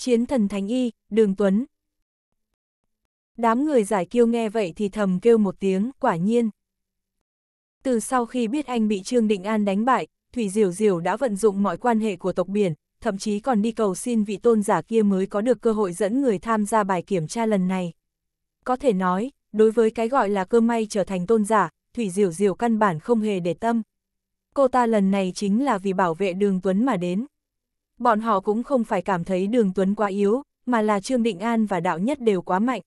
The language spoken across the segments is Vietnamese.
chiến thần thánh y, đường tuấn. Đám người giải kiêu nghe vậy thì thầm kêu một tiếng, quả nhiên. Từ sau khi biết anh bị Trương Định An đánh bại, Thủy diều diều đã vận dụng mọi quan hệ của tộc biển, thậm chí còn đi cầu xin vị tôn giả kia mới có được cơ hội dẫn người tham gia bài kiểm tra lần này. Có thể nói, đối với cái gọi là cơ may trở thành tôn giả, Thủy diều diều căn bản không hề để tâm. Cô ta lần này chính là vì bảo vệ đường Tuấn mà đến bọn họ cũng không phải cảm thấy đường Tuấn quá yếu, mà là Trương Định An và Đạo Nhất đều quá mạnh.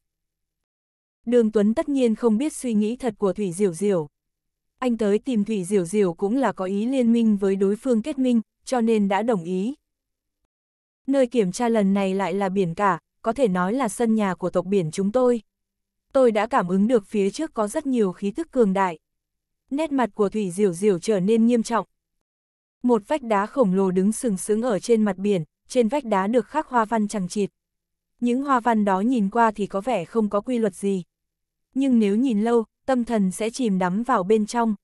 Đường Tuấn tất nhiên không biết suy nghĩ thật của Thủy Diểu Diểu. Anh tới tìm Thủy Diểu Diểu cũng là có ý liên minh với đối phương kết minh, cho nên đã đồng ý. Nơi kiểm tra lần này lại là biển cả, có thể nói là sân nhà của tộc biển chúng tôi. Tôi đã cảm ứng được phía trước có rất nhiều khí thức cường đại. Nét mặt của Thủy Diểu Diểu trở nên nghiêm trọng, một vách đá khổng lồ đứng sừng sững ở trên mặt biển, trên vách đá được khắc hoa văn chẳng chịt. Những hoa văn đó nhìn qua thì có vẻ không có quy luật gì. Nhưng nếu nhìn lâu, tâm thần sẽ chìm đắm vào bên trong.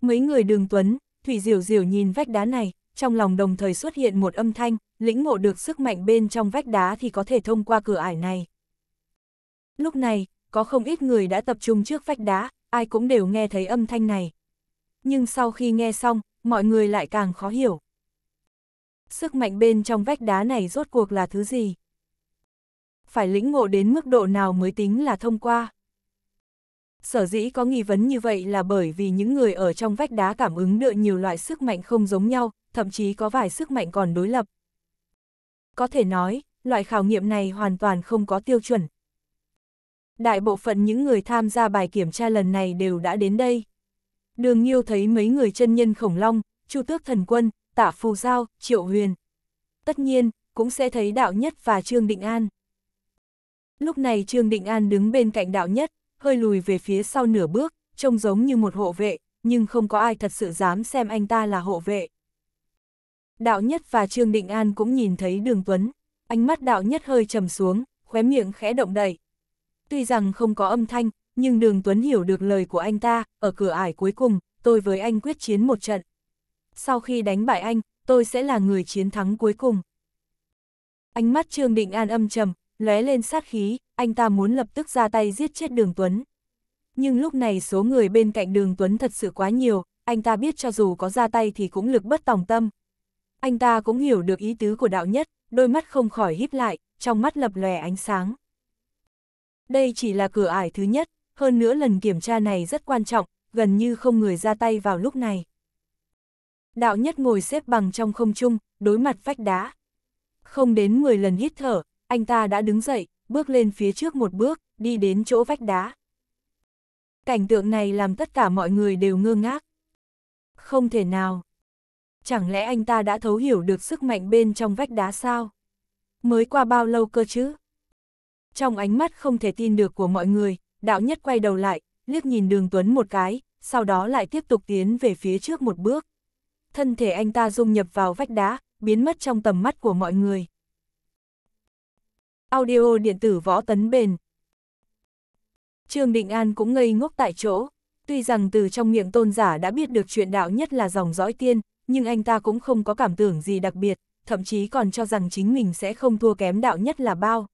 Mấy người đường tuấn, Thủy Diểu Diểu nhìn vách đá này, trong lòng đồng thời xuất hiện một âm thanh, lĩnh ngộ được sức mạnh bên trong vách đá thì có thể thông qua cửa ải này. Lúc này, có không ít người đã tập trung trước vách đá, ai cũng đều nghe thấy âm thanh này. Nhưng sau khi nghe xong, mọi người lại càng khó hiểu. Sức mạnh bên trong vách đá này rốt cuộc là thứ gì? Phải lĩnh ngộ đến mức độ nào mới tính là thông qua? Sở dĩ có nghi vấn như vậy là bởi vì những người ở trong vách đá cảm ứng được nhiều loại sức mạnh không giống nhau, thậm chí có vài sức mạnh còn đối lập. Có thể nói, loại khảo nghiệm này hoàn toàn không có tiêu chuẩn. Đại bộ phận những người tham gia bài kiểm tra lần này đều đã đến đây. Đường Nhiêu thấy mấy người chân nhân khổng long, Chu Tước Thần Quân, tạ Phù Giao, Triệu Huyền. Tất nhiên, cũng sẽ thấy Đạo Nhất và Trương Định An. Lúc này Trương Định An đứng bên cạnh Đạo Nhất, hơi lùi về phía sau nửa bước, trông giống như một hộ vệ, nhưng không có ai thật sự dám xem anh ta là hộ vệ. Đạo Nhất và Trương Định An cũng nhìn thấy Đường Tuấn, ánh mắt Đạo Nhất hơi trầm xuống, khóe miệng khẽ động đậy. Tuy rằng không có âm thanh, nhưng đường Tuấn hiểu được lời của anh ta, ở cửa ải cuối cùng, tôi với anh quyết chiến một trận. Sau khi đánh bại anh, tôi sẽ là người chiến thắng cuối cùng. Ánh mắt Trương Định An âm trầm, lóe lên sát khí, anh ta muốn lập tức ra tay giết chết đường Tuấn. Nhưng lúc này số người bên cạnh đường Tuấn thật sự quá nhiều, anh ta biết cho dù có ra tay thì cũng lực bất tòng tâm. Anh ta cũng hiểu được ý tứ của đạo nhất, đôi mắt không khỏi híp lại, trong mắt lập lòe ánh sáng. Đây chỉ là cửa ải thứ nhất, hơn nữa lần kiểm tra này rất quan trọng, gần như không người ra tay vào lúc này. Đạo nhất ngồi xếp bằng trong không trung, đối mặt vách đá. Không đến 10 lần hít thở, anh ta đã đứng dậy, bước lên phía trước một bước, đi đến chỗ vách đá. Cảnh tượng này làm tất cả mọi người đều ngơ ngác. Không thể nào. Chẳng lẽ anh ta đã thấu hiểu được sức mạnh bên trong vách đá sao? Mới qua bao lâu cơ chứ? Trong ánh mắt không thể tin được của mọi người, đạo nhất quay đầu lại, liếc nhìn đường Tuấn một cái, sau đó lại tiếp tục tiến về phía trước một bước. Thân thể anh ta dung nhập vào vách đá, biến mất trong tầm mắt của mọi người. Audio điện tử võ tấn bền Trương Định An cũng ngây ngốc tại chỗ, tuy rằng từ trong miệng tôn giả đã biết được chuyện đạo nhất là dòng dõi tiên, nhưng anh ta cũng không có cảm tưởng gì đặc biệt, thậm chí còn cho rằng chính mình sẽ không thua kém đạo nhất là bao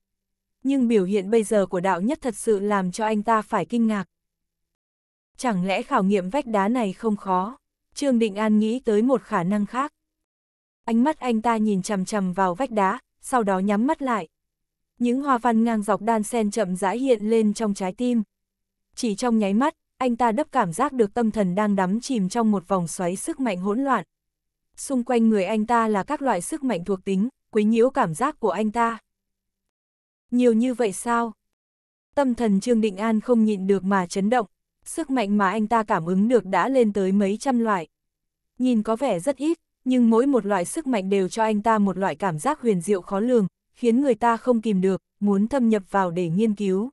nhưng biểu hiện bây giờ của đạo nhất thật sự làm cho anh ta phải kinh ngạc. Chẳng lẽ khảo nghiệm vách đá này không khó? Trương Định An nghĩ tới một khả năng khác. Ánh mắt anh ta nhìn chằm chằm vào vách đá, sau đó nhắm mắt lại. Những hoa văn ngang dọc đan sen chậm rãi hiện lên trong trái tim. Chỉ trong nháy mắt, anh ta đấp cảm giác được tâm thần đang đắm chìm trong một vòng xoáy sức mạnh hỗn loạn. Xung quanh người anh ta là các loại sức mạnh thuộc tính, quấy nhiễu cảm giác của anh ta. Nhiều như vậy sao? Tâm thần Trương Định An không nhịn được mà chấn động, sức mạnh mà anh ta cảm ứng được đã lên tới mấy trăm loại. Nhìn có vẻ rất ít, nhưng mỗi một loại sức mạnh đều cho anh ta một loại cảm giác huyền diệu khó lường, khiến người ta không kìm được, muốn thâm nhập vào để nghiên cứu.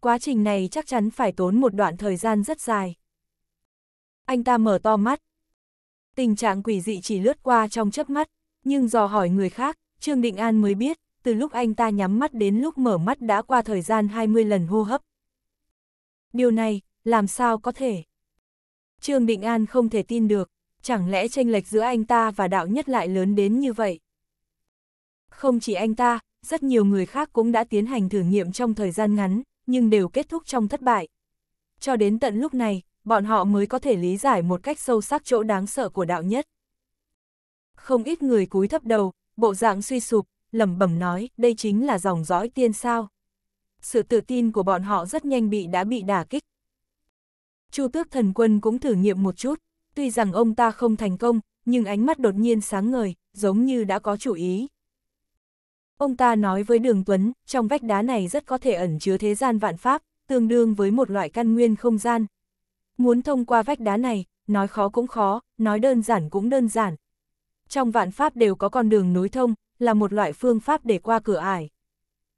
Quá trình này chắc chắn phải tốn một đoạn thời gian rất dài. Anh ta mở to mắt. Tình trạng quỷ dị chỉ lướt qua trong chớp mắt, nhưng dò hỏi người khác, Trương Định An mới biết, từ lúc anh ta nhắm mắt đến lúc mở mắt đã qua thời gian 20 lần hô hấp. Điều này, làm sao có thể? Trương Định An không thể tin được, chẳng lẽ tranh lệch giữa anh ta và đạo nhất lại lớn đến như vậy? Không chỉ anh ta, rất nhiều người khác cũng đã tiến hành thử nghiệm trong thời gian ngắn, nhưng đều kết thúc trong thất bại. Cho đến tận lúc này, bọn họ mới có thể lý giải một cách sâu sắc chỗ đáng sợ của đạo nhất. Không ít người cúi thấp đầu, bộ dạng suy sụp, lẩm bẩm nói, đây chính là dòng dõi tiên sao. Sự tự tin của bọn họ rất nhanh bị đã bị đả kích. Chu tước thần quân cũng thử nghiệm một chút, tuy rằng ông ta không thành công, nhưng ánh mắt đột nhiên sáng ngời, giống như đã có chủ ý. Ông ta nói với Đường Tuấn, trong vách đá này rất có thể ẩn chứa thế gian vạn pháp, tương đương với một loại căn nguyên không gian. Muốn thông qua vách đá này, nói khó cũng khó, nói đơn giản cũng đơn giản. Trong vạn pháp đều có con đường nối thông, là một loại phương pháp để qua cửa ải.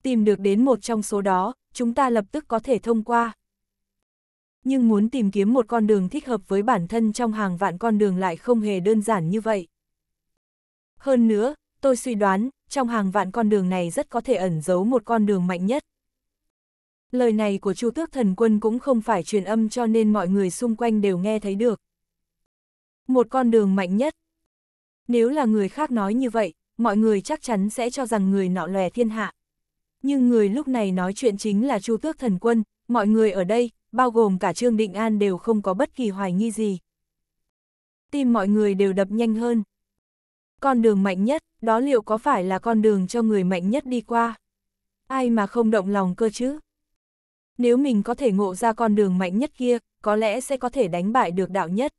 Tìm được đến một trong số đó, chúng ta lập tức có thể thông qua. Nhưng muốn tìm kiếm một con đường thích hợp với bản thân trong hàng vạn con đường lại không hề đơn giản như vậy. Hơn nữa, tôi suy đoán, trong hàng vạn con đường này rất có thể ẩn giấu một con đường mạnh nhất. Lời này của Chu Tước Thần Quân cũng không phải truyền âm cho nên mọi người xung quanh đều nghe thấy được. Một con đường mạnh nhất. Nếu là người khác nói như vậy, mọi người chắc chắn sẽ cho rằng người nọ lòe thiên hạ. Nhưng người lúc này nói chuyện chính là Chu Tước Thần Quân, mọi người ở đây, bao gồm cả Trương Định An đều không có bất kỳ hoài nghi gì. Tim mọi người đều đập nhanh hơn. Con đường mạnh nhất, đó liệu có phải là con đường cho người mạnh nhất đi qua? Ai mà không động lòng cơ chứ? Nếu mình có thể ngộ ra con đường mạnh nhất kia, có lẽ sẽ có thể đánh bại được đạo nhất.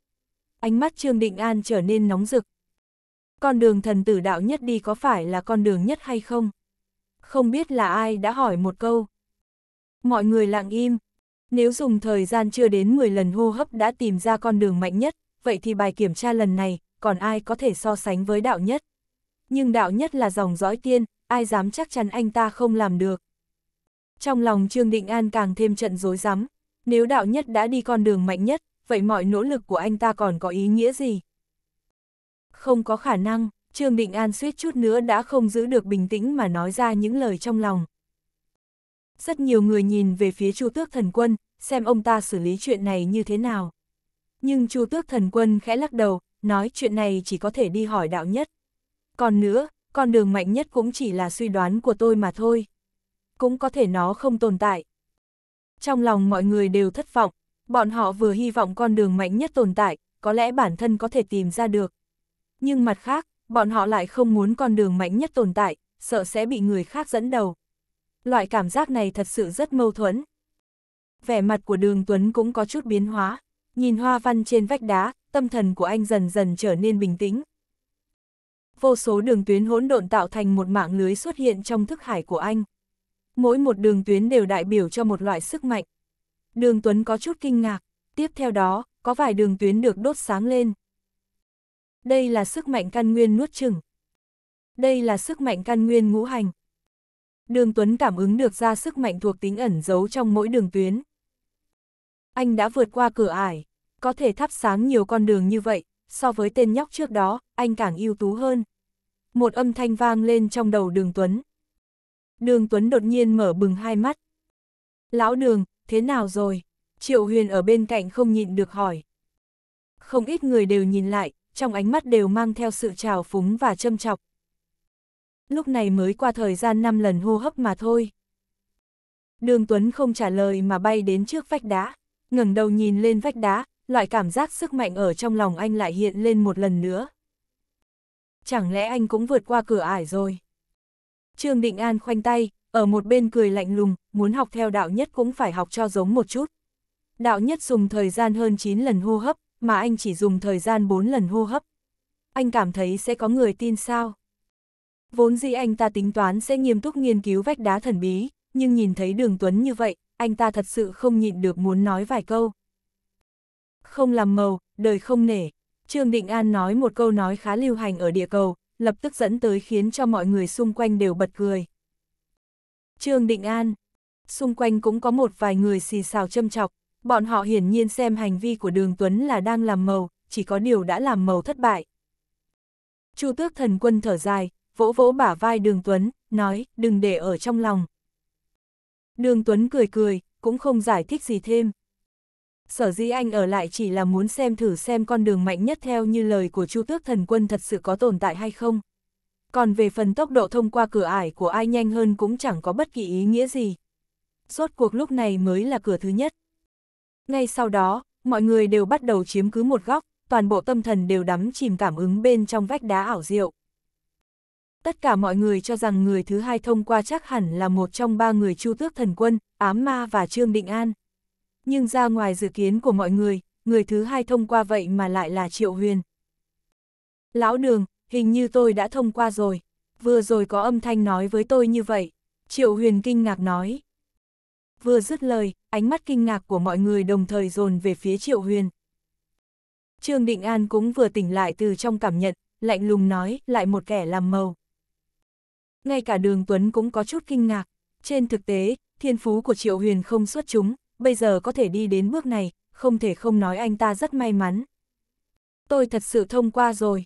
Ánh mắt Trương Định An trở nên nóng rực, con đường thần tử đạo nhất đi có phải là con đường nhất hay không? Không biết là ai đã hỏi một câu. Mọi người lặng im. Nếu dùng thời gian chưa đến 10 lần hô hấp đã tìm ra con đường mạnh nhất, vậy thì bài kiểm tra lần này, còn ai có thể so sánh với đạo nhất? Nhưng đạo nhất là dòng dõi tiên, ai dám chắc chắn anh ta không làm được. Trong lòng Trương Định An càng thêm trận dối rắm nếu đạo nhất đã đi con đường mạnh nhất, vậy mọi nỗ lực của anh ta còn có ý nghĩa gì? Không có khả năng, Trương Định An suýt chút nữa đã không giữ được bình tĩnh mà nói ra những lời trong lòng. Rất nhiều người nhìn về phía Chu Tước Thần Quân, xem ông ta xử lý chuyện này như thế nào. Nhưng Chu Tước Thần Quân khẽ lắc đầu, nói chuyện này chỉ có thể đi hỏi đạo nhất. Còn nữa, con đường mạnh nhất cũng chỉ là suy đoán của tôi mà thôi. Cũng có thể nó không tồn tại. Trong lòng mọi người đều thất vọng, bọn họ vừa hy vọng con đường mạnh nhất tồn tại, có lẽ bản thân có thể tìm ra được, nhưng mặt khác, bọn họ lại không muốn con đường mạnh nhất tồn tại, sợ sẽ bị người khác dẫn đầu. Loại cảm giác này thật sự rất mâu thuẫn. Vẻ mặt của đường Tuấn cũng có chút biến hóa, nhìn hoa văn trên vách đá, tâm thần của anh dần dần trở nên bình tĩnh. Vô số đường tuyến hỗn độn tạo thành một mạng lưới xuất hiện trong thức hải của anh. Mỗi một đường tuyến đều đại biểu cho một loại sức mạnh. Đường Tuấn có chút kinh ngạc, tiếp theo đó, có vài đường tuyến được đốt sáng lên. Đây là sức mạnh căn nguyên nuốt chừng. Đây là sức mạnh căn nguyên ngũ hành. Đường Tuấn cảm ứng được ra sức mạnh thuộc tính ẩn giấu trong mỗi đường tuyến. Anh đã vượt qua cửa ải, có thể thắp sáng nhiều con đường như vậy, so với tên nhóc trước đó, anh càng ưu tú hơn. Một âm thanh vang lên trong đầu đường Tuấn. Đường Tuấn đột nhiên mở bừng hai mắt. Lão đường, thế nào rồi? Triệu Huyền ở bên cạnh không nhịn được hỏi. Không ít người đều nhìn lại, trong ánh mắt đều mang theo sự trào phúng và châm chọc. Lúc này mới qua thời gian 5 lần hô hấp mà thôi. Đường Tuấn không trả lời mà bay đến trước vách đá, ngẩng đầu nhìn lên vách đá, loại cảm giác sức mạnh ở trong lòng anh lại hiện lên một lần nữa. Chẳng lẽ anh cũng vượt qua cửa ải rồi? Trương Định An khoanh tay, ở một bên cười lạnh lùng, muốn học theo đạo nhất cũng phải học cho giống một chút. Đạo nhất dùng thời gian hơn 9 lần hô hấp, mà anh chỉ dùng thời gian 4 lần hô hấp. Anh cảm thấy sẽ có người tin sao? Vốn dĩ anh ta tính toán sẽ nghiêm túc nghiên cứu vách đá thần bí, nhưng nhìn thấy đường Tuấn như vậy, anh ta thật sự không nhịn được muốn nói vài câu. Không làm màu, đời không nể. Trương Định An nói một câu nói khá lưu hành ở địa cầu, lập tức dẫn tới khiến cho mọi người xung quanh đều bật cười. Trương Định An, xung quanh cũng có một vài người xì xào châm chọc, Bọn họ hiển nhiên xem hành vi của đường Tuấn là đang làm màu, chỉ có điều đã làm màu thất bại. Chu tước thần quân thở dài, vỗ vỗ bả vai đường Tuấn, nói, đừng để ở trong lòng. Đường Tuấn cười cười, cũng không giải thích gì thêm. Sở dĩ anh ở lại chỉ là muốn xem thử xem con đường mạnh nhất theo như lời của Chu Tước Thần Quân thật sự có tồn tại hay không. Còn về phần tốc độ thông qua cửa ải của ai nhanh hơn cũng chẳng có bất kỳ ý nghĩa gì. Rốt cuộc lúc này mới là cửa thứ nhất. Ngay sau đó, mọi người đều bắt đầu chiếm cứ một góc, toàn bộ tâm thần đều đắm chìm cảm ứng bên trong vách đá ảo diệu. Tất cả mọi người cho rằng người thứ hai thông qua chắc hẳn là một trong ba người Chu Tước Thần Quân, Ám Ma và Trương Định An. Nhưng ra ngoài dự kiến của mọi người, người thứ hai thông qua vậy mà lại là Triệu Huyền. Lão Đường, hình như tôi đã thông qua rồi. Vừa rồi có âm thanh nói với tôi như vậy. Triệu Huyền kinh ngạc nói. Vừa dứt lời, ánh mắt kinh ngạc của mọi người đồng thời dồn về phía Triệu Huyền. Trương Định An cũng vừa tỉnh lại từ trong cảm nhận, lạnh lùng nói, lại một kẻ làm màu. Ngay cả đường Tuấn cũng có chút kinh ngạc. Trên thực tế, thiên phú của Triệu Huyền không xuất chúng, bây giờ có thể đi đến bước này, không thể không nói anh ta rất may mắn. Tôi thật sự thông qua rồi.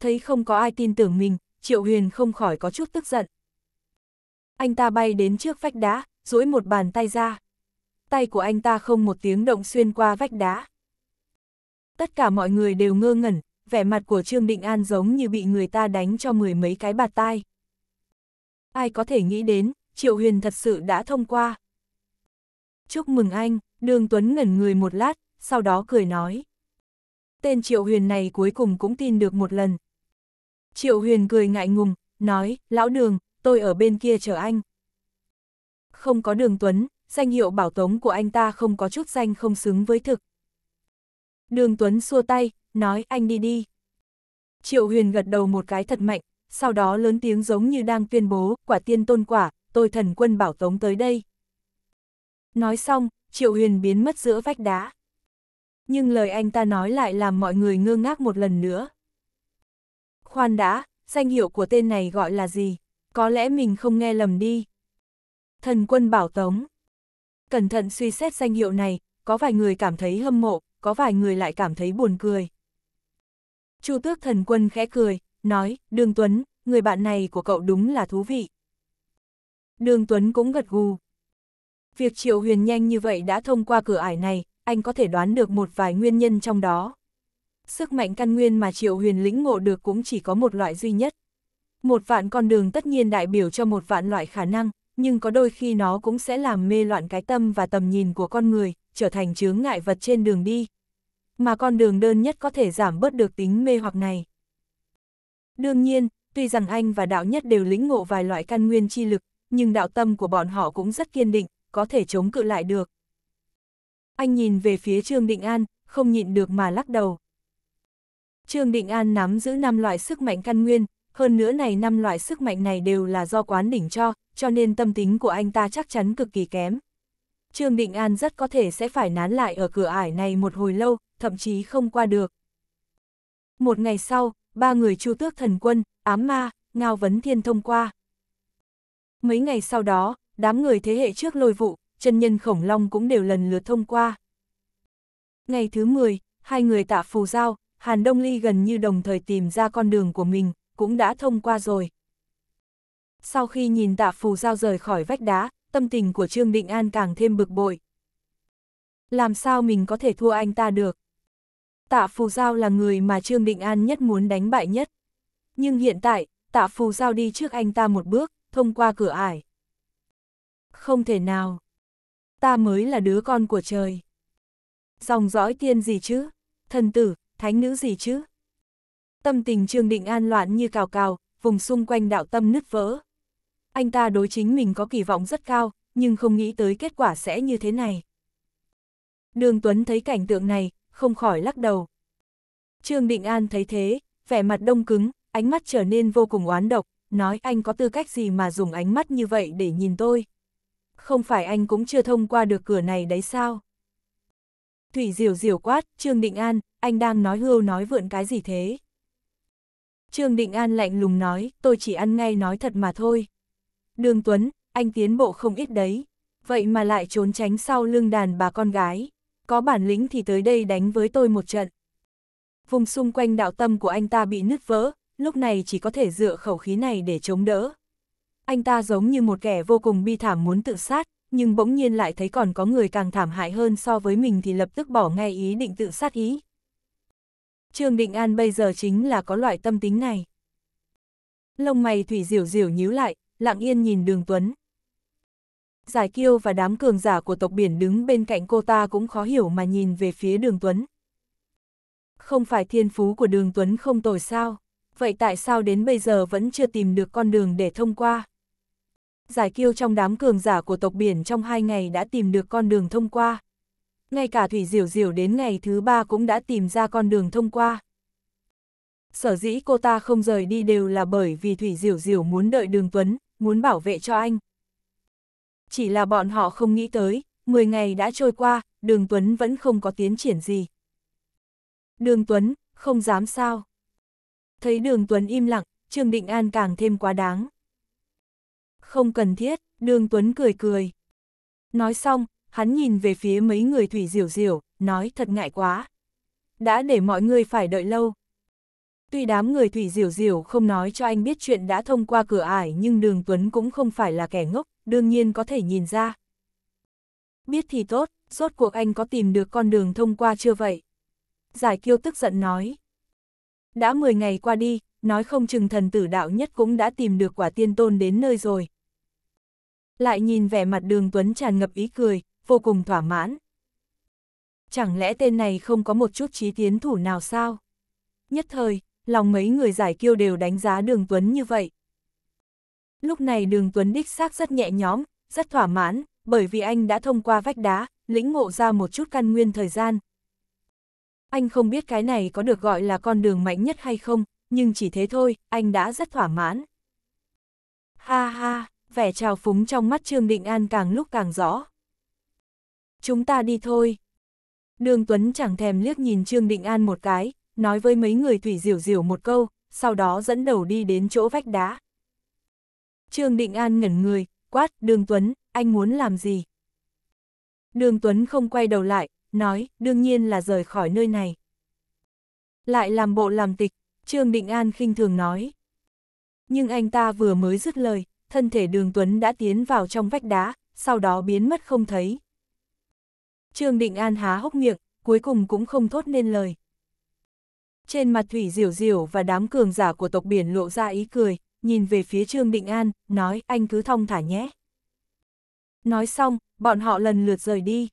Thấy không có ai tin tưởng mình, Triệu Huyền không khỏi có chút tức giận. Anh ta bay đến trước vách đá, duỗi một bàn tay ra tay của anh ta không một tiếng động xuyên qua vách đá. Tất cả mọi người đều ngơ ngẩn, vẻ mặt của Trương Định An giống như bị người ta đánh cho mười mấy cái bạt tai. Ai có thể nghĩ đến, Triệu Huyền thật sự đã thông qua. Chúc mừng anh, Đường Tuấn ngẩn người một lát, sau đó cười nói. Tên Triệu Huyền này cuối cùng cũng tin được một lần. Triệu Huyền cười ngại ngùng, nói, lão đường, tôi ở bên kia chờ anh. Không có đường Tuấn, danh hiệu bảo tống của anh ta không có chút danh không xứng với thực. Đường Tuấn xua tay, nói anh đi đi. Triệu Huyền gật đầu một cái thật mạnh, sau đó lớn tiếng giống như đang tuyên bố, quả tiên tôn quả, tôi thần quân bảo tống tới đây. Nói xong, Triệu Huyền biến mất giữa vách đá. Nhưng lời anh ta nói lại làm mọi người ngơ ngác một lần nữa. Khoan đã, danh hiệu của tên này gọi là gì? Có lẽ mình không nghe lầm đi. Thần quân bảo tống. Cẩn thận suy xét danh hiệu này, có vài người cảm thấy hâm mộ, có vài người lại cảm thấy buồn cười. Chu tước thần quân khẽ cười, nói, Đường Tuấn, người bạn này của cậu đúng là thú vị. Đường Tuấn cũng gật gù. Việc Triệu Huyền nhanh như vậy đã thông qua cửa ải này, anh có thể đoán được một vài nguyên nhân trong đó. Sức mạnh căn nguyên mà Triệu Huyền lĩnh ngộ được cũng chỉ có một loại duy nhất. Một vạn con đường tất nhiên đại biểu cho một vạn loại khả năng, nhưng có đôi khi nó cũng sẽ làm mê loạn cái tâm và tầm nhìn của con người, trở thành chướng ngại vật trên đường đi. Mà con đường đơn nhất có thể giảm bớt được tính mê hoặc này. Đương nhiên, tuy rằng anh và đạo nhất đều lĩnh ngộ vài loại căn nguyên chi lực, nhưng đạo tâm của bọn họ cũng rất kiên định, có thể chống cự lại được. Anh nhìn về phía Trương Định An, không nhịn được mà lắc đầu. Trương Định An nắm giữ 5 loại sức mạnh căn nguyên, hơn nữa này 5 loại sức mạnh này đều là do quán đỉnh cho, cho nên tâm tính của anh ta chắc chắn cực kỳ kém. Trương Định An rất có thể sẽ phải nán lại ở cửa ải này một hồi lâu, thậm chí không qua được. Một ngày sau, ba người chu tước thần quân, ám ma, ngao vấn thiên thông qua. Mấy ngày sau đó, đám người thế hệ trước lôi vụ, chân nhân khổng long cũng đều lần lượt thông qua. Ngày thứ 10, hai người tạ phù giao, Hàn Đông Ly gần như đồng thời tìm ra con đường của mình, cũng đã thông qua rồi sau khi nhìn tạ phù giao rời khỏi vách đá, tâm tình của Trương Định An càng thêm bực bội. Làm sao mình có thể thua anh ta được? Tạ phù giao là người mà Trương Định An nhất muốn đánh bại nhất. Nhưng hiện tại, tạ phù giao đi trước anh ta một bước, thông qua cửa ải. Không thể nào. Ta mới là đứa con của trời. Dòng dõi tiên gì chứ? Thần tử, thánh nữ gì chứ? Tâm tình Trương Định An loạn như cào cào, vùng xung quanh đạo tâm nứt vỡ anh ta đối chính mình có kỳ vọng rất cao, nhưng không nghĩ tới kết quả sẽ như thế này. Đường Tuấn thấy cảnh tượng này, không khỏi lắc đầu. Trương Định An thấy thế, vẻ mặt đông cứng, ánh mắt trở nên vô cùng oán độc, nói anh có tư cách gì mà dùng ánh mắt như vậy để nhìn tôi. Không phải anh cũng chưa thông qua được cửa này đấy sao? Thủy diều diều quát, Trương Định An, anh đang nói hưu nói vượn cái gì thế? Trương Định An lạnh lùng nói, tôi chỉ ăn ngay nói thật mà thôi. Đường Tuấn, anh tiến bộ không ít đấy. Vậy mà lại trốn tránh sau lưng đàn bà con gái. Có bản lĩnh thì tới đây đánh với tôi một trận. Vùng xung quanh đạo tâm của anh ta bị nứt vỡ, lúc này chỉ có thể dựa khẩu khí này để chống đỡ. Anh ta giống như một kẻ vô cùng bi thảm muốn tự sát, nhưng bỗng nhiên lại thấy còn có người càng thảm hại hơn so với mình thì lập tức bỏ ngay ý định tự sát ý. Trương Định An bây giờ chính là có loại tâm tính này. Lông mày Thủy Diểu Diểu nhíu lại, lặng yên nhìn đường Tuấn. Giải kiêu và đám cường giả của tộc biển đứng bên cạnh cô ta cũng khó hiểu mà nhìn về phía đường Tuấn. Không phải thiên phú của đường Tuấn không tồi sao, vậy tại sao đến bây giờ vẫn chưa tìm được con đường để thông qua? Giải kiêu trong đám cường giả của tộc biển trong hai ngày đã tìm được con đường thông qua. Ngay cả Thủy Diểu Diểu đến ngày thứ ba cũng đã tìm ra con đường thông qua. Sở dĩ cô ta không rời đi đều là bởi vì Thủy Diểu Diểu muốn đợi Đường Tuấn, muốn bảo vệ cho anh. Chỉ là bọn họ không nghĩ tới, 10 ngày đã trôi qua, Đường Tuấn vẫn không có tiến triển gì. Đường Tuấn, không dám sao. Thấy Đường Tuấn im lặng, Trương Định An càng thêm quá đáng. Không cần thiết, Đường Tuấn cười cười. Nói xong, hắn nhìn về phía mấy người thủy diểu diểu, nói thật ngại quá. Đã để mọi người phải đợi lâu. Tuy đám người Thủy Diểu Diểu không nói cho anh biết chuyện đã thông qua cửa ải nhưng Đường Tuấn cũng không phải là kẻ ngốc, đương nhiên có thể nhìn ra. Biết thì tốt, rốt cuộc anh có tìm được con đường thông qua chưa vậy? Giải kiêu tức giận nói. Đã 10 ngày qua đi, nói không chừng thần tử đạo nhất cũng đã tìm được quả tiên tôn đến nơi rồi. Lại nhìn vẻ mặt đường Tuấn tràn ngập ý cười, vô cùng thỏa mãn. Chẳng lẽ tên này không có một chút trí tiến thủ nào sao? Nhất thời, lòng mấy người giải kiêu đều đánh giá Đường Tuấn như vậy. Lúc này Đường Tuấn đích xác rất nhẹ nhõm, rất thỏa mãn, bởi vì anh đã thông qua vách đá, lĩnh ngộ ra một chút căn nguyên thời gian. Anh không biết cái này có được gọi là con đường mạnh nhất hay không, nhưng chỉ thế thôi, anh đã rất thỏa mãn. Ha ha, vẻ trào phúng trong mắt Trương Định An càng lúc càng rõ. Chúng ta đi thôi. Đường Tuấn chẳng thèm liếc nhìn Trương Định An một cái, nói với mấy người thủy diều diều một câu, sau đó dẫn đầu đi đến chỗ vách đá. Trương Định An ngẩn người, quát, Đường Tuấn, anh muốn làm gì? Đường Tuấn không quay đầu lại, nói, đương nhiên là rời khỏi nơi này. Lại làm bộ làm tịch, Trương Định An khinh thường nói. Nhưng anh ta vừa mới dứt lời, thân thể Đường Tuấn đã tiến vào trong vách đá, sau đó biến mất không thấy. Trương Định An há hốc miệng, cuối cùng cũng không thốt nên lời. Trên mặt Thủy Diểu Diểu và đám cường giả của tộc biển lộ ra ý cười, nhìn về phía Trương Định An, nói anh cứ thong thả nhé. Nói xong, bọn họ lần lượt rời đi.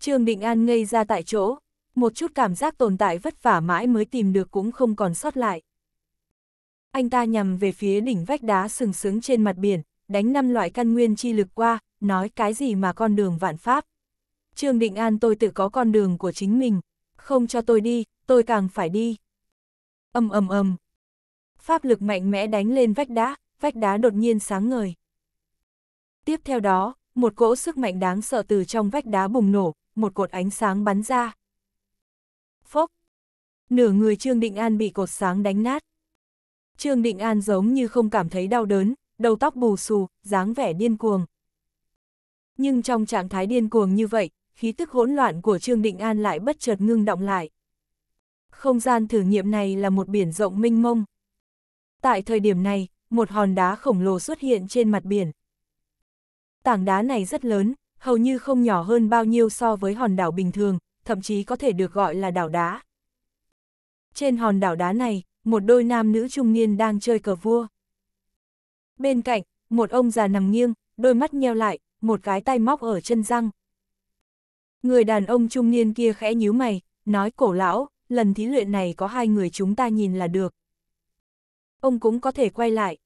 Trương Định An ngây ra tại chỗ, một chút cảm giác tồn tại vất vả mãi mới tìm được cũng không còn sót lại. Anh ta nhằm về phía đỉnh vách đá sừng sững trên mặt biển, đánh năm loại căn nguyên chi lực qua, nói cái gì mà con đường vạn pháp. Trương Định An tôi tự có con đường của chính mình, không cho tôi đi, tôi càng phải đi. ầm ầm ầm. Pháp lực mạnh mẽ đánh lên vách đá, vách đá đột nhiên sáng ngời. Tiếp theo đó, một cỗ sức mạnh đáng sợ từ trong vách đá bùng nổ, một cột ánh sáng bắn ra. Phốc! Nửa người Trương Định An bị cột sáng đánh nát. Trương Định An giống như không cảm thấy đau đớn, đầu tóc bù xù, dáng vẻ điên cuồng. Nhưng trong trạng thái điên cuồng như vậy, khí tức hỗn loạn của Trương Định An lại bất chợt ngưng động lại. Không gian thử nghiệm này là một biển rộng minh mông. Tại thời điểm này, một hòn đá khổng lồ xuất hiện trên mặt biển. Tảng đá này rất lớn, hầu như không nhỏ hơn bao nhiêu so với hòn đảo bình thường, thậm chí có thể được gọi là đảo đá. Trên hòn đảo đá này, một đôi nam nữ trung niên đang chơi cờ vua. Bên cạnh, một ông già nằm nghiêng, đôi mắt nheo lại, một cái tay móc ở chân răng. Người đàn ông trung niên kia khẽ nhíu mày, nói cổ lão, lần thí luyện này có hai người chúng ta nhìn là được. Ông cũng có thể quay lại.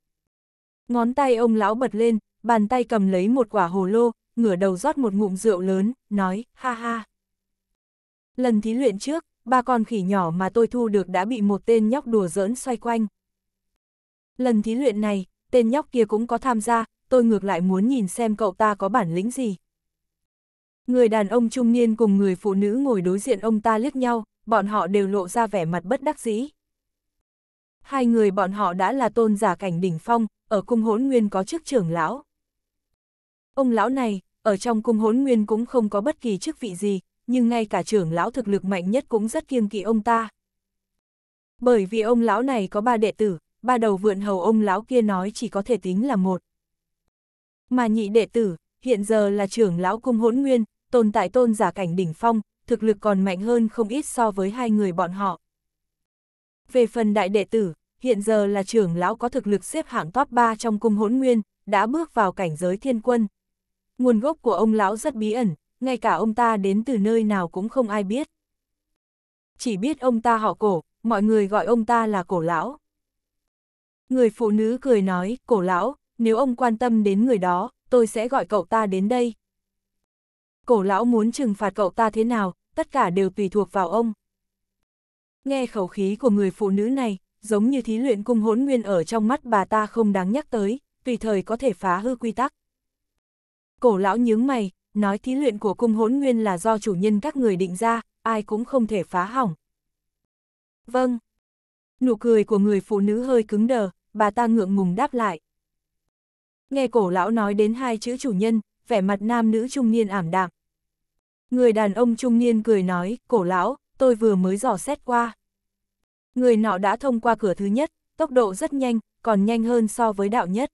Ngón tay ông lão bật lên, bàn tay cầm lấy một quả hồ lô, ngửa đầu rót một ngụm rượu lớn, nói, ha ha. Lần thí luyện trước, ba con khỉ nhỏ mà tôi thu được đã bị một tên nhóc đùa giỡn xoay quanh. Lần thí luyện này, tên nhóc kia cũng có tham gia, tôi ngược lại muốn nhìn xem cậu ta có bản lĩnh gì. Người đàn ông trung niên cùng người phụ nữ ngồi đối diện ông ta liếc nhau, bọn họ đều lộ ra vẻ mặt bất đắc dĩ. Hai người bọn họ đã là tôn giả cảnh đỉnh phong, ở cung hỗn nguyên có chức trưởng lão. Ông lão này, ở trong cung hỗn nguyên cũng không có bất kỳ chức vị gì, nhưng ngay cả trưởng lão thực lực mạnh nhất cũng rất kiêng kỵ ông ta. Bởi vì ông lão này có ba đệ tử, ba đầu vượn hầu ông lão kia nói chỉ có thể tính là một. Mà nhị đệ tử, hiện giờ là trưởng lão cung hỗn nguyên, tồn tại tôn giả cảnh đỉnh phong, thực lực còn mạnh hơn không ít so với hai người bọn họ. Về phần đại đệ tử, hiện giờ là trưởng lão có thực lực xếp hạng top 3 trong cung hỗn nguyên, đã bước vào cảnh giới thiên quân. Nguồn gốc của ông lão rất bí ẩn, ngay cả ông ta đến từ nơi nào cũng không ai biết. Chỉ biết ông ta họ cổ, mọi người gọi ông ta là cổ lão. Người phụ nữ cười nói, cổ lão, nếu ông quan tâm đến người đó, tôi sẽ gọi cậu ta đến đây, cổ lão muốn trừng phạt cậu ta thế nào, tất cả đều tùy thuộc vào ông. Nghe khẩu khí của người phụ nữ này, giống như thí luyện cung hỗn nguyên ở trong mắt bà ta không đáng nhắc tới, tùy thời có thể phá hư quy tắc. Cổ lão nhướng mày, nói thí luyện của cung hỗn nguyên là do chủ nhân các người định ra, ai cũng không thể phá hỏng. Vâng. Nụ cười của người phụ nữ hơi cứng đờ, bà ta ngượng ngùng đáp lại. Nghe cổ lão nói đến hai chữ chủ nhân, vẻ mặt nam nữ trung niên ảm đạm, Người đàn ông trung niên cười nói, cổ lão, tôi vừa mới dò xét qua. Người nọ đã thông qua cửa thứ nhất, tốc độ rất nhanh, còn nhanh hơn so với đạo nhất.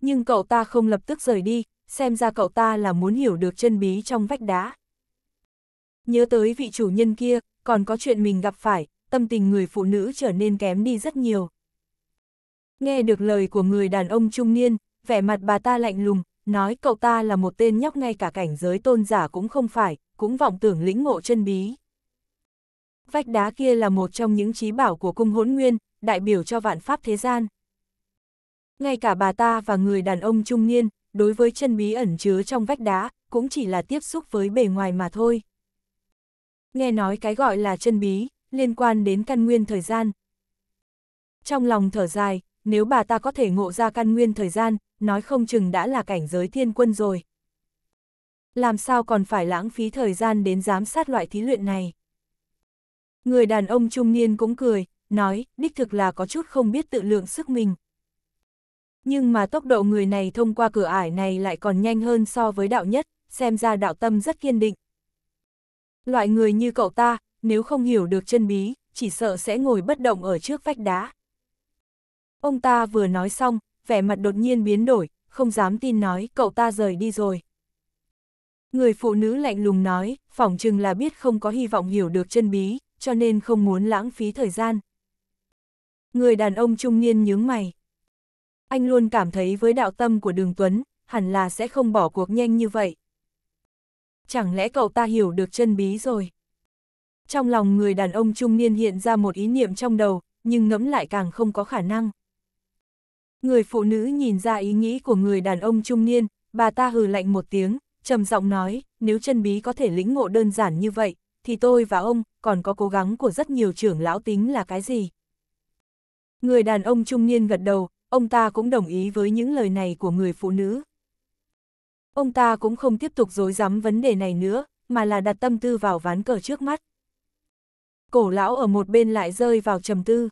Nhưng cậu ta không lập tức rời đi, xem ra cậu ta là muốn hiểu được chân bí trong vách đá. Nhớ tới vị chủ nhân kia, còn có chuyện mình gặp phải, tâm tình người phụ nữ trở nên kém đi rất nhiều. Nghe được lời của người đàn ông trung niên, vẻ mặt bà ta lạnh lùng, nói cậu ta là một tên nhóc ngay cả cảnh giới tôn giả cũng không phải, cũng vọng tưởng lĩnh ngộ chân bí. Vách đá kia là một trong những trí bảo của cung hỗn nguyên, đại biểu cho vạn pháp thế gian. Ngay cả bà ta và người đàn ông trung niên, đối với chân bí ẩn chứa trong vách đá, cũng chỉ là tiếp xúc với bề ngoài mà thôi. Nghe nói cái gọi là chân bí, liên quan đến căn nguyên thời gian. Trong lòng thở dài, nếu bà ta có thể ngộ ra căn nguyên thời gian, nói không chừng đã là cảnh giới thiên quân rồi. Làm sao còn phải lãng phí thời gian đến giám sát loại thí luyện này? Người đàn ông trung niên cũng cười, nói, đích thực là có chút không biết tự lượng sức mình. Nhưng mà tốc độ người này thông qua cửa ải này lại còn nhanh hơn so với đạo nhất, xem ra đạo tâm rất kiên định. Loại người như cậu ta, nếu không hiểu được chân bí, chỉ sợ sẽ ngồi bất động ở trước vách đá. Ông ta vừa nói xong, vẻ mặt đột nhiên biến đổi, không dám tin nói cậu ta rời đi rồi. Người phụ nữ lạnh lùng nói, phỏng chừng là biết không có hy vọng hiểu được chân bí, cho nên không muốn lãng phí thời gian. Người đàn ông trung niên nhướng mày. Anh luôn cảm thấy với đạo tâm của đường Tuấn, hẳn là sẽ không bỏ cuộc nhanh như vậy. Chẳng lẽ cậu ta hiểu được chân bí rồi? Trong lòng người đàn ông trung niên hiện ra một ý niệm trong đầu, nhưng ngẫm lại càng không có khả năng. Người phụ nữ nhìn ra ý nghĩ của người đàn ông trung niên, bà ta hừ lạnh một tiếng, trầm giọng nói, nếu chân bí có thể lĩnh ngộ đơn giản như vậy, thì tôi và ông còn có cố gắng của rất nhiều trưởng lão tính là cái gì. Người đàn ông trung niên gật đầu, ông ta cũng đồng ý với những lời này của người phụ nữ. Ông ta cũng không tiếp tục dối rắm vấn đề này nữa, mà là đặt tâm tư vào ván cờ trước mắt. Cổ lão ở một bên lại rơi vào trầm tư.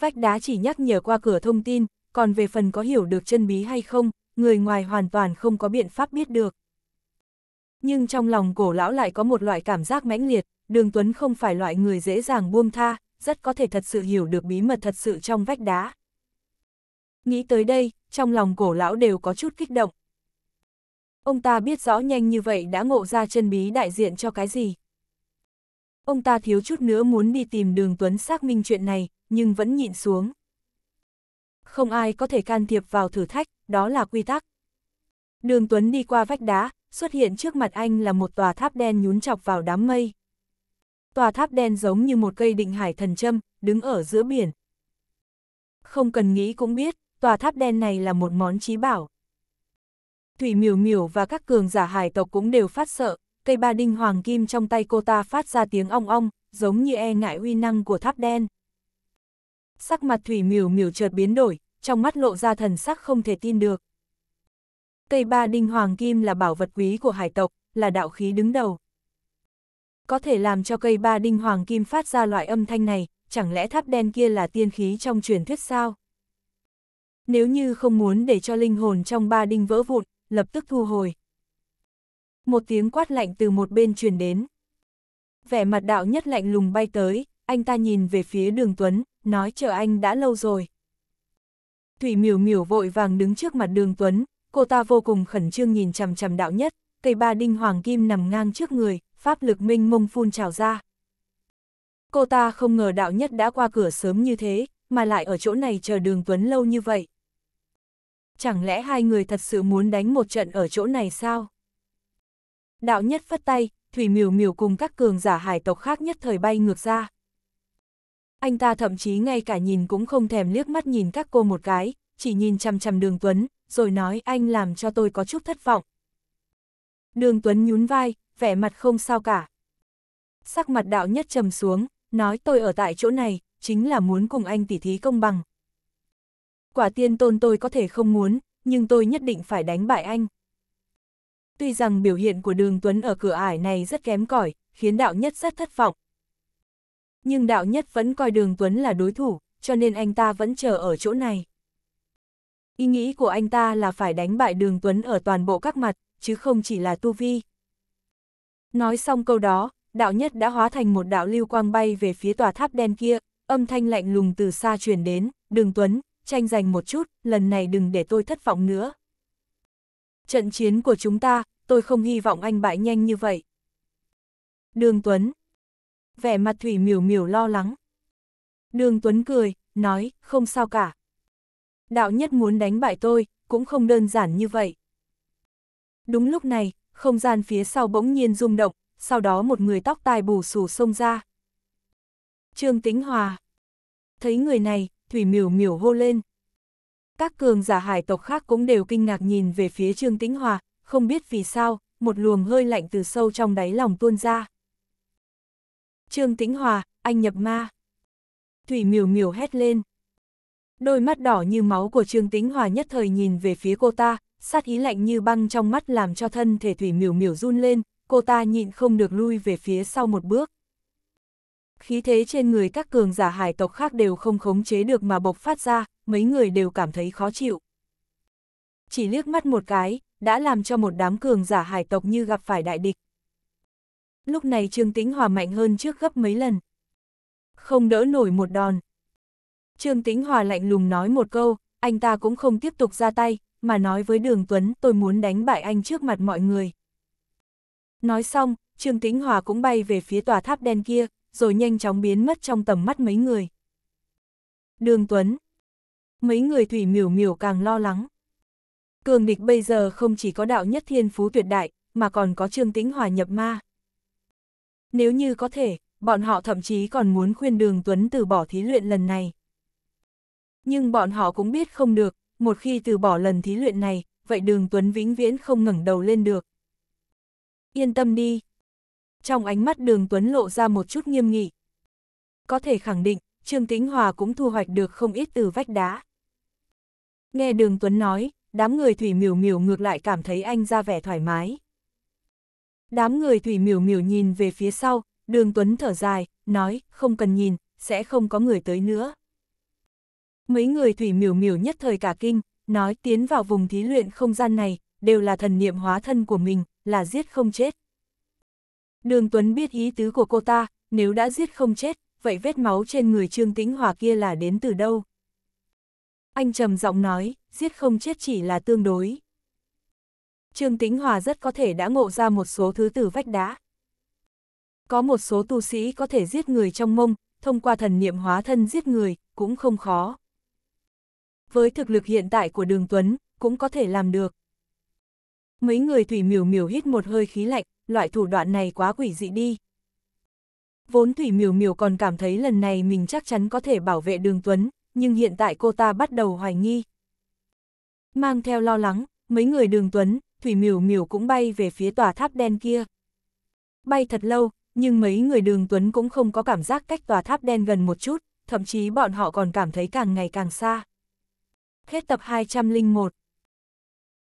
Vách đá chỉ nhắc nhở qua cửa thông tin, còn về phần có hiểu được chân bí hay không, người ngoài hoàn toàn không có biện pháp biết được. Nhưng trong lòng cổ lão lại có một loại cảm giác mãnh liệt, đường Tuấn không phải loại người dễ dàng buông tha, rất có thể thật sự hiểu được bí mật thật sự trong vách đá. Nghĩ tới đây, trong lòng cổ lão đều có chút kích động. Ông ta biết rõ nhanh như vậy đã ngộ ra chân bí đại diện cho cái gì. Ông ta thiếu chút nữa muốn đi tìm đường Tuấn xác minh chuyện này, nhưng vẫn nhịn xuống không ai có thể can thiệp vào thử thách, đó là quy tắc. Đường Tuấn đi qua vách đá, xuất hiện trước mặt anh là một tòa tháp đen nhún chọc vào đám mây. Tòa tháp đen giống như một cây định hải thần châm, đứng ở giữa biển. Không cần nghĩ cũng biết, tòa tháp đen này là một món trí bảo. Thủy miểu miểu và các cường giả hải tộc cũng đều phát sợ, cây ba đinh hoàng kim trong tay cô ta phát ra tiếng ong ong, giống như e ngại uy năng của tháp đen sắc mặt thủy miểu miểu chợt biến đổi, trong mắt lộ ra thần sắc không thể tin được. Cây ba đinh hoàng kim là bảo vật quý của hải tộc, là đạo khí đứng đầu. Có thể làm cho cây ba đinh hoàng kim phát ra loại âm thanh này, chẳng lẽ tháp đen kia là tiên khí trong truyền thuyết sao? Nếu như không muốn để cho linh hồn trong ba đinh vỡ vụn, lập tức thu hồi. Một tiếng quát lạnh từ một bên truyền đến. Vẻ mặt đạo nhất lạnh lùng bay tới, anh ta nhìn về phía đường Tuấn, nói chờ anh đã lâu rồi. Thủy miểu miểu vội vàng đứng trước mặt đường Tuấn, cô ta vô cùng khẩn trương nhìn chằm chằm đạo nhất, cây ba đinh hoàng kim nằm ngang trước người, pháp lực minh mông phun trào ra. Cô ta không ngờ đạo nhất đã qua cửa sớm như thế, mà lại ở chỗ này chờ đường Tuấn lâu như vậy. Chẳng lẽ hai người thật sự muốn đánh một trận ở chỗ này sao? Đạo nhất phất tay, Thủy Miểu Miểu cùng các cường giả hải tộc khác nhất thời bay ngược ra anh ta thậm chí ngay cả nhìn cũng không thèm liếc mắt nhìn các cô một cái, chỉ nhìn chằm chằm đường Tuấn, rồi nói anh làm cho tôi có chút thất vọng. Đường Tuấn nhún vai, vẻ mặt không sao cả. Sắc mặt đạo nhất trầm xuống, nói tôi ở tại chỗ này, chính là muốn cùng anh tỉ thí công bằng. Quả tiên tôn tôi có thể không muốn, nhưng tôi nhất định phải đánh bại anh. Tuy rằng biểu hiện của đường Tuấn ở cửa ải này rất kém cỏi khiến đạo nhất rất thất vọng, nhưng đạo nhất vẫn coi đường Tuấn là đối thủ, cho nên anh ta vẫn chờ ở chỗ này. Ý nghĩ của anh ta là phải đánh bại đường Tuấn ở toàn bộ các mặt, chứ không chỉ là tu vi. Nói xong câu đó, đạo nhất đã hóa thành một đạo lưu quang bay về phía tòa tháp đen kia, âm thanh lạnh lùng từ xa truyền đến, đường Tuấn, tranh giành một chút, lần này đừng để tôi thất vọng nữa. Trận chiến của chúng ta, tôi không hy vọng anh bại nhanh như vậy. Đường Tuấn, vẻ mặt Thủy miểu miểu lo lắng. Đường Tuấn cười, nói, không sao cả. Đạo nhất muốn đánh bại tôi, cũng không đơn giản như vậy. Đúng lúc này, không gian phía sau bỗng nhiên rung động, sau đó một người tóc tai bù xù xông ra. Trương Tĩnh Hòa. Thấy người này, Thủy miểu miểu hô lên. Các cường giả hải tộc khác cũng đều kinh ngạc nhìn về phía Trương Tĩnh Hòa, không biết vì sao, một luồng hơi lạnh từ sâu trong đáy lòng tuôn ra. Trương Tĩnh Hòa, anh nhập ma. Thủy miểu miểu hét lên. Đôi mắt đỏ như máu của Trương Tĩnh Hòa nhất thời nhìn về phía cô ta, sát ý lạnh như băng trong mắt làm cho thân thể Thủy miểu miểu run lên, cô ta nhịn không được lui về phía sau một bước. Khí thế trên người các cường giả hải tộc khác đều không khống chế được mà bộc phát ra, mấy người đều cảm thấy khó chịu. Chỉ liếc mắt một cái, đã làm cho một đám cường giả hải tộc như gặp phải đại địch, Lúc này Trương Tĩnh Hòa mạnh hơn trước gấp mấy lần. Không đỡ nổi một đòn. Trương Tĩnh Hòa lạnh lùng nói một câu, anh ta cũng không tiếp tục ra tay, mà nói với Đường Tuấn tôi muốn đánh bại anh trước mặt mọi người. Nói xong, Trương Tĩnh Hòa cũng bay về phía tòa tháp đen kia, rồi nhanh chóng biến mất trong tầm mắt mấy người. Đường Tuấn Mấy người thủy miểu miểu càng lo lắng. Cường địch bây giờ không chỉ có đạo nhất thiên phú tuyệt đại, mà còn có Trương Tĩnh Hòa nhập ma. Nếu như có thể, bọn họ thậm chí còn muốn khuyên Đường Tuấn từ bỏ thí luyện lần này. Nhưng bọn họ cũng biết không được, một khi từ bỏ lần thí luyện này, vậy Đường Tuấn vĩnh viễn không ngẩng đầu lên được. Yên tâm đi. Trong ánh mắt Đường Tuấn lộ ra một chút nghiêm nghị. Có thể khẳng định, Trương Tĩnh Hòa cũng thu hoạch được không ít từ vách đá. Nghe Đường Tuấn nói, đám người Thủy Miểu Miểu ngược lại cảm thấy anh ra vẻ thoải mái. Đám người thủy miểu miểu nhìn về phía sau, đường Tuấn thở dài, nói, không cần nhìn, sẽ không có người tới nữa. Mấy người thủy miểu miểu nhất thời cả kinh, nói tiến vào vùng thí luyện không gian này, đều là thần niệm hóa thân của mình, là giết không chết. Đường Tuấn biết ý tứ của cô ta, nếu đã giết không chết, vậy vết máu trên người Trương Tĩnh Hòa kia là đến từ đâu? Anh trầm giọng nói, giết không chết chỉ là tương đối. Trương Tĩnh Hòa rất có thể đã ngộ ra một số thứ từ vách đá. Có một số tu sĩ có thể giết người trong mông, thông qua thần niệm hóa thân giết người, cũng không khó. Với thực lực hiện tại của Đường Tuấn, cũng có thể làm được. Mấy người Thủy Miểu Miểu hít một hơi khí lạnh, loại thủ đoạn này quá quỷ dị đi. Vốn Thủy Miểu Miểu còn cảm thấy lần này mình chắc chắn có thể bảo vệ Đường Tuấn, nhưng hiện tại cô ta bắt đầu hoài nghi. Mang theo lo lắng, mấy người Đường Tuấn, Thủy Miểu Miểu cũng bay về phía tòa tháp đen kia. Bay thật lâu, nhưng mấy người đường Tuấn cũng không có cảm giác cách tòa tháp đen gần một chút, thậm chí bọn họ còn cảm thấy càng ngày càng xa. Hết tập 201